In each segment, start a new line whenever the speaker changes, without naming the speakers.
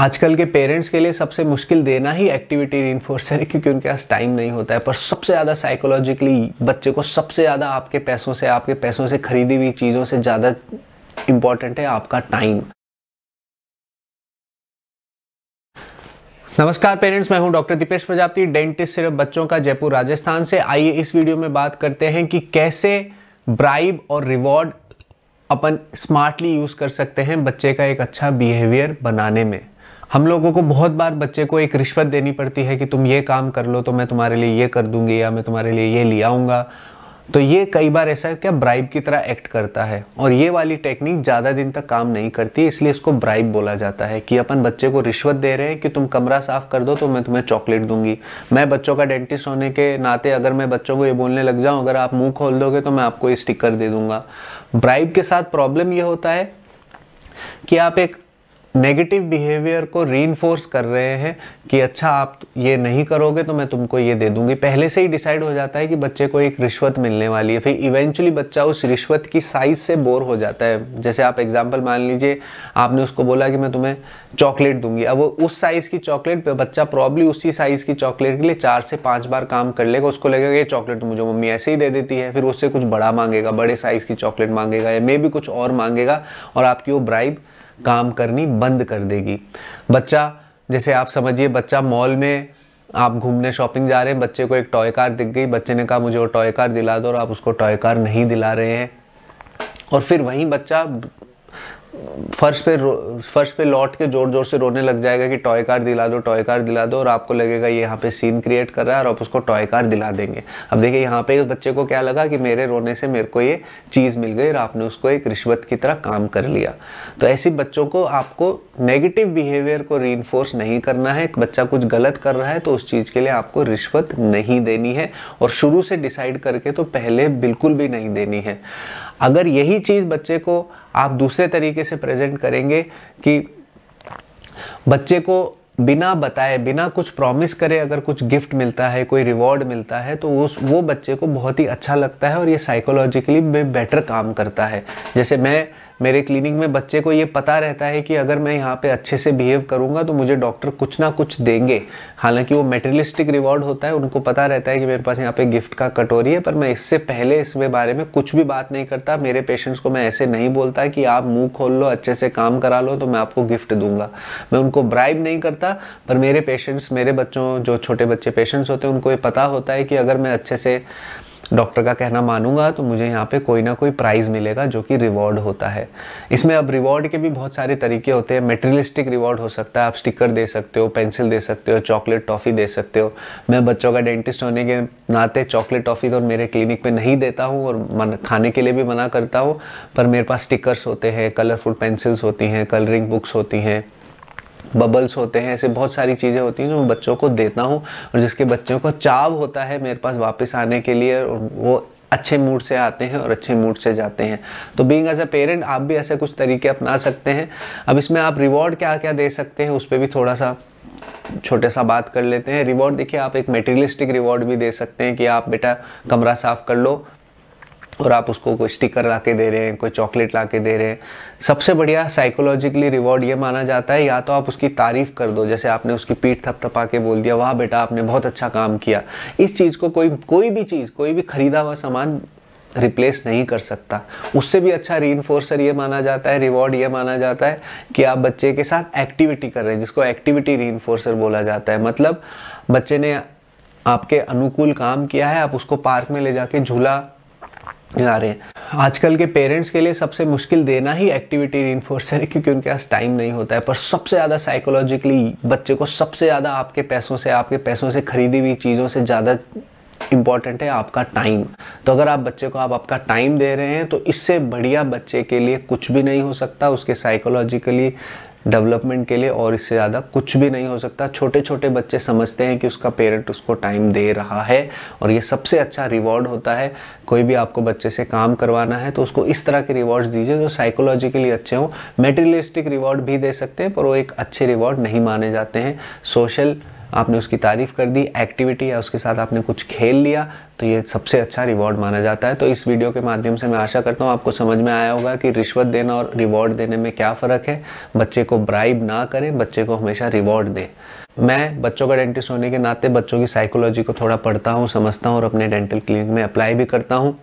आजकल के पेरेंट्स के लिए सबसे मुश्किल देना ही एक्टिविटी रीनफोर्सर है क्योंकि उनके पास टाइम नहीं होता है पर सबसे ज़्यादा साइकोलॉजिकली बच्चे को सबसे ज़्यादा आपके पैसों से आपके पैसों से खरीदी हुई चीज़ों से ज़्यादा इम्पॉर्टेंट है आपका टाइम नमस्कार पेरेंट्स मैं हूं डॉक्टर दीपेश प्रजापति डेंटिस्ट सिर्फ बच्चों का जयपुर राजस्थान से आइए इस वीडियो में बात करते हैं कि कैसे ब्राइब और रिवॉर्ड अपन स्मार्टली यूज़ कर सकते हैं बच्चे का एक अच्छा बिहेवियर बनाने में हम लोगों को बहुत बार बच्चे को एक रिश्वत देनी पड़ती है कि तुम ये काम कर लो तो मैं तुम्हारे लिए ये कर दूंगी या मैं तुम्हारे लिए ये ले आऊँगा तो ये कई बार ऐसा क्या ब्राइब की तरह एक्ट करता है और ये वाली टेक्निक ज़्यादा दिन तक काम नहीं करती इसलिए इसको ब्राइब बोला जाता है कि अपन बच्चे को रिश्वत दे रहे हैं कि तुम कमरा साफ़ कर दो तो मैं तुम्हें चॉकलेट दूंगी मैं बच्चों का डेंटिस्ट होने के नाते अगर मैं बच्चों को ये बोलने लग जाऊँ अगर आप मुँह खोल दोगे तो मैं आपको ये स्टिकर दे दूंगा ब्राइब के साथ प्रॉब्लम यह होता है कि आप एक नेगेटिव बिहेवियर को री कर रहे हैं कि अच्छा आप ये नहीं करोगे तो मैं तुमको ये दे दूंगी पहले से ही डिसाइड हो जाता है कि बच्चे को एक रिश्वत मिलने वाली है फिर इवेंचुअली बच्चा उस रिश्वत की साइज़ से बोर हो जाता है जैसे आप एग्जांपल मान लीजिए आपने उसको बोला कि मैं तुम्हें चॉकलेट दूंगी अब वो उस साइज़ की चॉकलेट पर बच्चा प्रॉब्ली उसी साइज़ की चॉकलेट के लिए चार से पाँच बार काम कर लेगा उसको लगेगा ये चॉकलेट मुझे मम्मी ऐसे ही दे देती है फिर उससे कुछ बड़ा मांगेगा बड़े साइज़ की चॉकलेट मांगेगा या मे भी कुछ और मांगेगा और आपकी वो ब्राइब काम करनी बंद कर देगी बच्चा जैसे आप समझिए बच्चा मॉल में आप घूमने शॉपिंग जा रहे हैं बच्चे को एक टॉय कार दिख गई बच्चे ने कहा मुझे वो टॉय कार दिला दो और आप उसको टॉय कार नहीं दिला रहे हैं और फिर वहीं बच्चा फर्श पे फर्श पे लौट के जोर जोर से रोने लग जाएगा कि टॉय कार दिला दो टॉय कार दिला दो और आपको लगेगा ये यहाँ पे सीन क्रिएट कर रहा है और आप उसको टॉय कार दिला देंगे अब देखिए यहाँ पे बच्चे को क्या लगा कि मेरे रोने से मेरे को ये चीज़ मिल गई और आपने उसको एक रिश्वत की तरह काम कर लिया तो ऐसे बच्चों को आपको नेगेटिव बिहेवियर को री नहीं करना है बच्चा कुछ गलत कर रहा है तो उस चीज़ के लिए आपको रिश्वत नहीं देनी है और शुरू से डिसाइड करके तो पहले बिल्कुल भी नहीं देनी है अगर यही चीज़ बच्चे को आप दूसरे तरीके से प्रेजेंट करेंगे कि बच्चे को बिना बताए बिना कुछ प्रॉमिस करे अगर कुछ गिफ्ट मिलता है कोई रिवॉर्ड मिलता है तो उस वो बच्चे को बहुत ही अच्छा लगता है और ये साइकोलॉजिकली बेटर काम करता है जैसे मैं मेरे क्लिनिक में बच्चे को ये पता रहता है कि अगर मैं यहाँ पे अच्छे से बिहेव करूँगा तो मुझे डॉक्टर कुछ ना कुछ देंगे हालांकि वो मेटेरियलिस्टिक रिवॉर्ड होता है उनको पता रहता है कि मेरे पास यहाँ पे गिफ्ट का कटोरी है पर मैं इससे पहले इसमें बारे में कुछ भी बात नहीं करता मेरे पेशेंट्स को मैं ऐसे नहीं बोलता कि आप मुँह खोल लो अच्छे से काम करा लो तो मैं आपको गिफ्ट दूंगा मैं उनको ब्राइब नहीं करता पर मेरे पेशेंट्स मेरे बच्चों जो छोटे बच्चे पेशेंट्स होते हैं उनको ये पता होता है कि अगर मैं अच्छे से डॉक्टर का कहना मानूंगा तो मुझे यहाँ पे कोई ना कोई प्राइज़ मिलेगा जो कि रिवॉर्ड होता है इसमें अब रिवॉर्ड के भी बहुत सारे तरीके होते हैं मेटेरियलिस्टिक रिवॉर्ड हो सकता है आप स्टिकर दे सकते हो पेंसिल दे सकते हो चॉकलेट टॉफ़ी दे सकते हो मैं बच्चों का डेंटिस्ट होने के नाते चॉकलेट टॉफ़ी तो मेरे क्लिनिक पर नहीं देता हूँ और मन खाने के लिए भी मना करता हूँ पर मेरे पास स्टिकर्स होते हैं कलरफुल पेंसिल्स होती हैं कलरिंग बुक्स होती हैं बबल्स होते हैं ऐसे बहुत सारी चीज़ें होती हैं जो मैं बच्चों को देता हूँ और जिसके बच्चों को चाव होता है मेरे पास वापस आने के लिए और वो अच्छे मूड से आते हैं और अच्छे मूड से जाते हैं तो बीइंग एज अ पेरेंट आप भी ऐसे कुछ तरीके अपना सकते हैं अब इसमें आप रिवॉर्ड क्या क्या दे सकते हैं उस पर भी थोड़ा सा छोटे सा बात कर लेते हैं रिवॉर्ड देखिए आप एक मेटेरियलिस्टिक रिवॉर्ड भी दे सकते हैं कि आप बेटा कमरा साफ़ कर लो और आप उसको कोई स्टिकर ला के दे रहे हैं कोई चॉकलेट ला के दे रहे हैं सबसे बढ़िया साइकोलॉजिकली रिवॉर्ड ये माना जाता है या तो आप उसकी तारीफ़ कर दो जैसे आपने उसकी पीठ थपथपा के बोल दिया वाह बेटा आपने बहुत अच्छा काम किया इस चीज़ को कोई कोई भी चीज़ कोई भी खरीदा हुआ सामान रिप्लेस नहीं कर सकता उससे भी अच्छा री ये माना जाता है रिवॉर्ड ये माना जाता है कि आप बच्चे के साथ एक्टिविटी कर रहे हैं जिसको एक्टिविटी री बोला जाता है मतलब बच्चे ने आपके अनुकूल काम किया है आप उसको पार्क में ले जाके झूला जा रहे हैं आजकल के पेरेंट्स के लिए सबसे मुश्किल देना ही एक्टिविटी री है क्योंकि उनके पास टाइम नहीं होता है पर सबसे ज़्यादा साइकोलॉजिकली बच्चे को सबसे ज़्यादा आपके पैसों से आपके पैसों से खरीदी हुई चीज़ों से ज़्यादा इम्पॉर्टेंट है आपका टाइम तो अगर आप बच्चे को आप आपका टाइम दे रहे हैं तो इससे बढ़िया बच्चे के लिए कुछ भी नहीं हो सकता उसके साइकोलॉजिकली डेवलपमेंट के लिए और इससे ज़्यादा कुछ भी नहीं हो सकता छोटे छोटे बच्चे समझते हैं कि उसका पेरेंट उसको टाइम दे रहा है और ये सबसे अच्छा रिवॉर्ड होता है कोई भी आपको बच्चे से काम करवाना है तो उसको इस तरह के रिवॉर्ड्स दीजिए जो साइकोलॉजिकली अच्छे हों मेटेरियलिस्टिक रिवॉर्ड भी दे सकते हैं पर वो एक अच्छे रिवॉर्ड नहीं माने जाते हैं सोशल आपने उसकी तारीफ़ कर दी एक्टिविटी या उसके साथ आपने कुछ खेल लिया तो ये सबसे अच्छा रिवॉर्ड माना जाता है तो इस वीडियो के माध्यम से मैं आशा करता हूँ आपको समझ में आया होगा कि रिश्वत देना और रिवॉर्ड देने में क्या फ़र्क है बच्चे को ब्राइब ना करें बच्चे को हमेशा रिवॉर्ड दें मैं बच्चों का डेंटिस्ट होने के नाते बच्चों की साइकोलॉजी को थोड़ा पढ़ता हूँ समझता हूँ और अपने डेंटल क्लिनिक में अप्लाई भी करता हूँ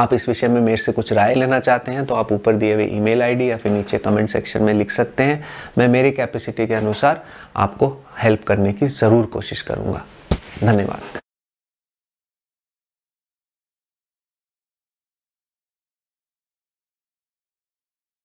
आप इस विषय में मेरे से कुछ राय लेना चाहते हैं तो आप ऊपर दिए हुए ईमेल आईडी या फिर नीचे कमेंट सेक्शन में लिख सकते हैं मैं मेरी कैपेसिटी के अनुसार आपको हेल्प करने की ज़रूर कोशिश करूँगा धन्यवाद